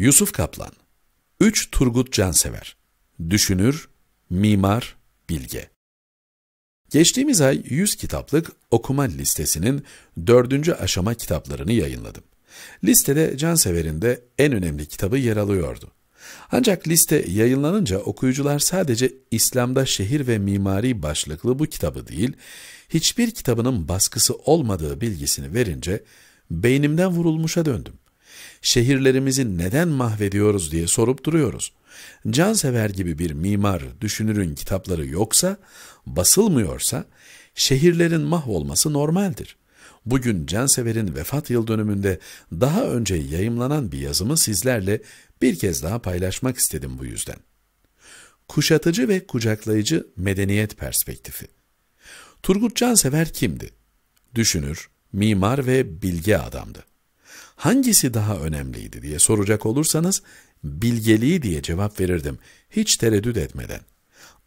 Yusuf Kaplan 3 Turgut Cansever Düşünür, Mimar, Bilge Geçtiğimiz ay 100 kitaplık okuma listesinin 4. aşama kitaplarını yayınladım. Listede Cansever'in de en önemli kitabı yer alıyordu. Ancak liste yayınlanınca okuyucular sadece İslam'da şehir ve mimari başlıklı bu kitabı değil, hiçbir kitabının baskısı olmadığı bilgisini verince beynimden vurulmuşa döndüm şehirlerimizi neden mahvediyoruz diye sorup duruyoruz. Cansever gibi bir mimar, düşünürün kitapları yoksa, basılmıyorsa, şehirlerin mahvolması normaldir. Bugün Cansever'in vefat yıl dönümünde daha önce yayımlanan bir yazımı sizlerle bir kez daha paylaşmak istedim bu yüzden. Kuşatıcı ve kucaklayıcı medeniyet perspektifi. Turgut Cansever kimdi? Düşünür, mimar ve bilge adamdı hangisi daha önemliydi diye soracak olursanız bilgeliği diye cevap verirdim hiç tereddüt etmeden.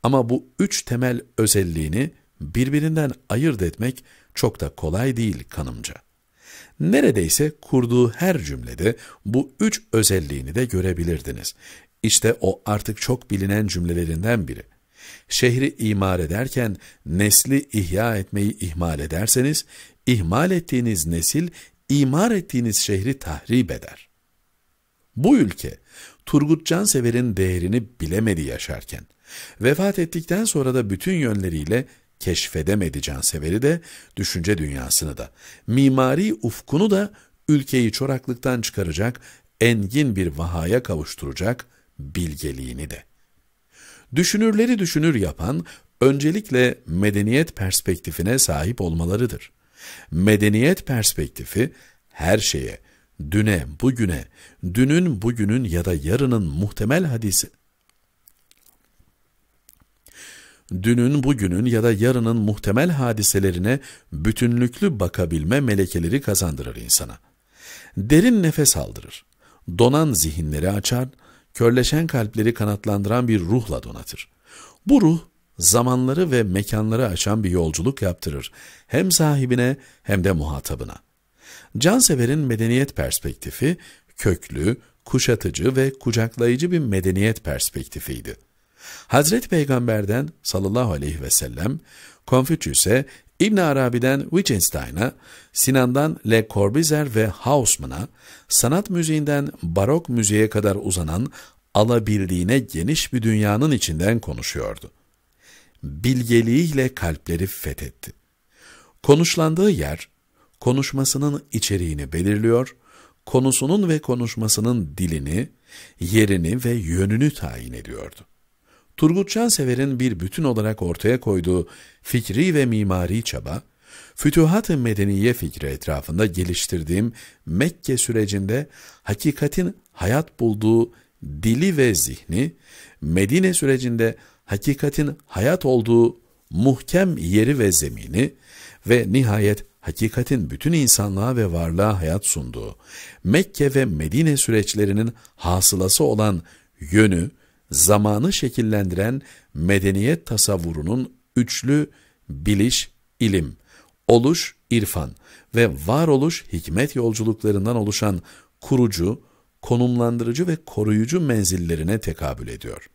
Ama bu üç temel özelliğini birbirinden ayırt etmek çok da kolay değil kanımca. Neredeyse kurduğu her cümlede bu üç özelliğini de görebilirdiniz. İşte o artık çok bilinen cümlelerinden biri. Şehri imar ederken nesli ihya etmeyi ihmal ederseniz, ihmal ettiğiniz nesil imar ettiğiniz şehri tahrip eder. Bu ülke Turgut Cansever'in değerini bilemedi yaşarken, vefat ettikten sonra da bütün yönleriyle keşfedemedi Cansever'i de, düşünce dünyasını da, mimari ufkunu da ülkeyi çoraklıktan çıkaracak, engin bir vahaya kavuşturacak bilgeliğini de. Düşünürleri düşünür yapan, öncelikle medeniyet perspektifine sahip olmalarıdır. Medeniyet perspektifi her şeye, düne, bugüne, dünün, bugünün ya da yarının muhtemel hadisi. Dünün, bugünün ya da yarının muhtemel hadiselerine bütünlüklü bakabilme melekeleri kazandırır insana. Derin nefes aldırır. Donan zihinleri açar, körleşen kalpleri kanatlandıran bir ruhla donatır. Bu ruh zamanları ve mekanları aşan bir yolculuk yaptırır. Hem sahibine hem de muhatabına. Cansever'in medeniyet perspektifi köklü, kuşatıcı ve kucaklayıcı bir medeniyet perspektifiydi. Hazreti Peygamber'den sallallahu aleyhi ve sellem, Konfüçyüs'e, İbn Arabi'den Wittgenstein'a, Sinan'dan Le Corbusier ve Hausmann'a, sanat müziğinden barok müziğe kadar uzanan alabildiğine geniş bir dünyanın içinden konuşuyordu bilgeliğiyle kalpleri fethetti. Konuşlandığı yer, konuşmasının içeriğini belirliyor, konusunun ve konuşmasının dilini, yerini ve yönünü tayin ediyordu. Turgut Cansever'in bir bütün olarak ortaya koyduğu fikri ve mimari çaba, Fütühat-ı Medeniye fikri etrafında geliştirdiğim Mekke sürecinde hakikatin hayat bulduğu dili ve zihni, Medine sürecinde hakikatin hayat olduğu muhkem yeri ve zemini ve nihayet hakikatin bütün insanlığa ve varlığa hayat sunduğu, Mekke ve Medine süreçlerinin hasılası olan yönü, zamanı şekillendiren medeniyet tasavvurunun üçlü biliş, ilim, oluş, irfan ve varoluş hikmet yolculuklarından oluşan kurucu, konumlandırıcı ve koruyucu menzillerine tekabül ediyor.''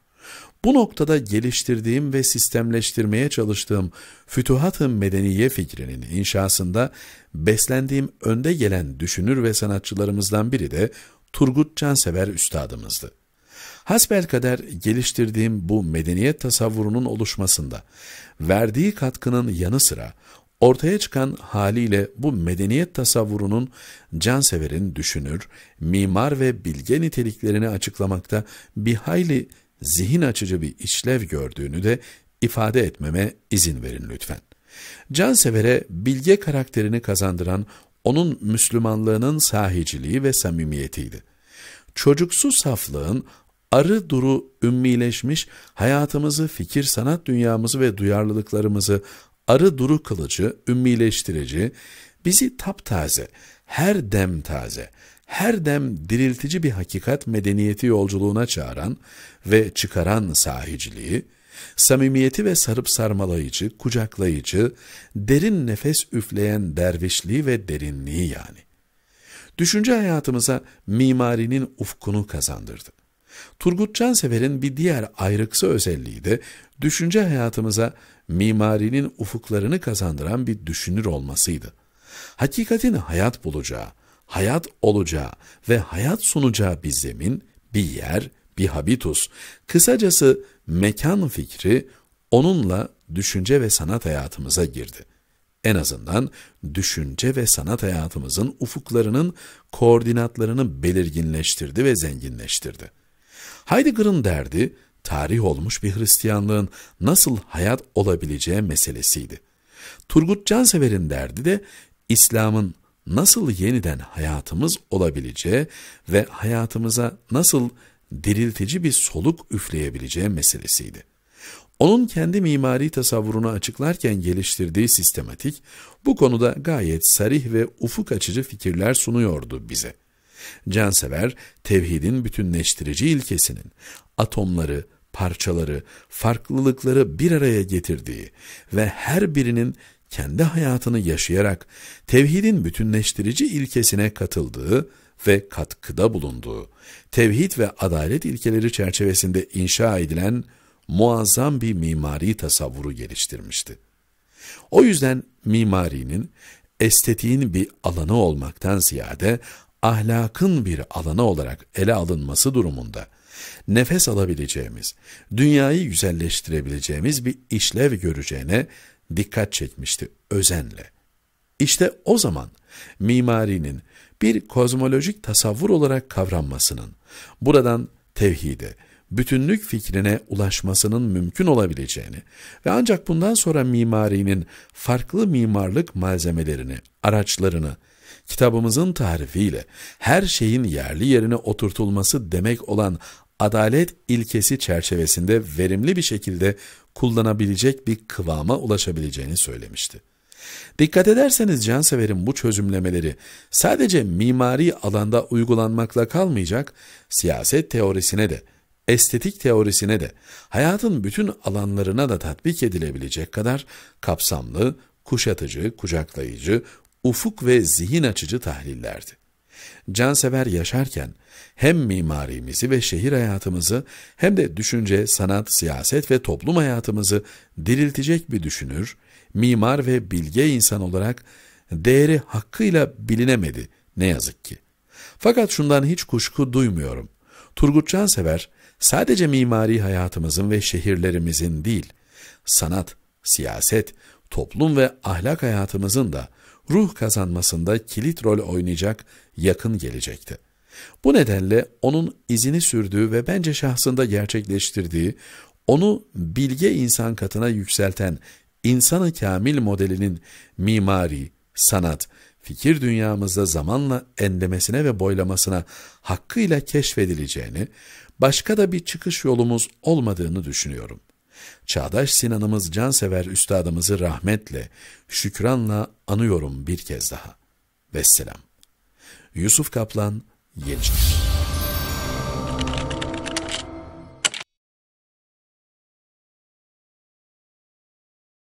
Bu noktada geliştirdiğim ve sistemleştirmeye çalıştığım Fütuhat-ı Medeniye fikrinin inşasında beslendiğim önde gelen düşünür ve sanatçılarımızdan biri de Turgut Cansever üstadımızdı. Hasbelkader geliştirdiğim bu medeniyet tasavvurunun oluşmasında verdiği katkının yanı sıra Ortaya çıkan haliyle bu medeniyet tasavvurunun canseverin düşünür, mimar ve bilge niteliklerini açıklamakta bir hayli zihin açıcı bir işlev gördüğünü de ifade etmeme izin verin lütfen. Cansevere bilge karakterini kazandıran onun Müslümanlığının sahiciliği ve samimiyetiydi. Çocuksu saflığın arı duru ümmileşmiş hayatımızı, fikir sanat dünyamızı ve duyarlılıklarımızı arı duru kılıcı, ümmileştirici, bizi taptaze, her dem taze, her dem diriltici bir hakikat medeniyeti yolculuğuna çağıran ve çıkaran sahiciliği, samimiyeti ve sarıp sarmalayıcı, kucaklayıcı, derin nefes üfleyen dervişliği ve derinliği yani. Düşünce hayatımıza mimarinin ufkunu kazandırdı. Turgut Cansever'in bir diğer ayrıksı özelliği de düşünce hayatımıza mimarinin ufuklarını kazandıran bir düşünür olmasıydı. Hakikatin hayat bulacağı, hayat olacağı ve hayat sunacağı bir zemin, bir yer, bir habitus, kısacası mekan fikri onunla düşünce ve sanat hayatımıza girdi. En azından düşünce ve sanat hayatımızın ufuklarının koordinatlarını belirginleştirdi ve zenginleştirdi. Heidegger'ın derdi, tarih olmuş bir Hristiyanlığın nasıl hayat olabileceği meselesiydi. Turgut Cansever'in derdi de İslam'ın nasıl yeniden hayatımız olabileceği ve hayatımıza nasıl diriltici bir soluk üfleyebileceği meselesiydi. Onun kendi mimari tasavvurunu açıklarken geliştirdiği sistematik, bu konuda gayet sarih ve ufuk açıcı fikirler sunuyordu bize. Cansever, tevhidin bütünleştirici ilkesinin atomları, parçaları, farklılıkları bir araya getirdiği ve her birinin kendi hayatını yaşayarak tevhidin bütünleştirici ilkesine katıldığı ve katkıda bulunduğu, tevhid ve adalet ilkeleri çerçevesinde inşa edilen muazzam bir mimari tasavvuru geliştirmişti. O yüzden mimarinin, estetiğin bir alanı olmaktan ziyade ahlakın bir alanı olarak ele alınması durumunda, nefes alabileceğimiz, dünyayı güzelleştirebileceğimiz bir işlev göreceğine dikkat çekmişti özenle. İşte o zaman mimarinin bir kozmolojik tasavvur olarak kavranmasının, buradan tevhide, bütünlük fikrine ulaşmasının mümkün olabileceğini ve ancak bundan sonra mimarinin farklı mimarlık malzemelerini, araçlarını, kitabımızın tarifiyle her şeyin yerli yerine oturtulması demek olan adalet ilkesi çerçevesinde verimli bir şekilde kullanabilecek bir kıvama ulaşabileceğini söylemişti. Dikkat ederseniz canseverin bu çözümlemeleri sadece mimari alanda uygulanmakla kalmayacak, siyaset teorisine de, estetik teorisine de, hayatın bütün alanlarına da tatbik edilebilecek kadar kapsamlı, kuşatıcı, kucaklayıcı, ufuk ve zihin açıcı tahlillerdi. Cansever yaşarken hem mimarimizi ve şehir hayatımızı hem de düşünce, sanat, siyaset ve toplum hayatımızı diriltecek bir düşünür, mimar ve bilge insan olarak değeri hakkıyla bilinemedi ne yazık ki. Fakat şundan hiç kuşku duymuyorum. Turgut Cansever sadece mimari hayatımızın ve şehirlerimizin değil, sanat, siyaset, toplum ve ahlak hayatımızın da ruh kazanmasında kilit rol oynayacak yakın gelecekti. Bu nedenle onun izini sürdüğü ve bence şahsında gerçekleştirdiği, onu bilge insan katına yükselten insanı kamil modelinin mimari, sanat, fikir dünyamızda zamanla endemesine ve boylamasına hakkıyla keşfedileceğini, başka da bir çıkış yolumuz olmadığını düşünüyorum. Çağdaş Sinan'ımız cansever üstadımızı rahmetle, şükranla anıyorum bir kez daha. Vesselam. Yusuf Kaplan, Yeniçeri.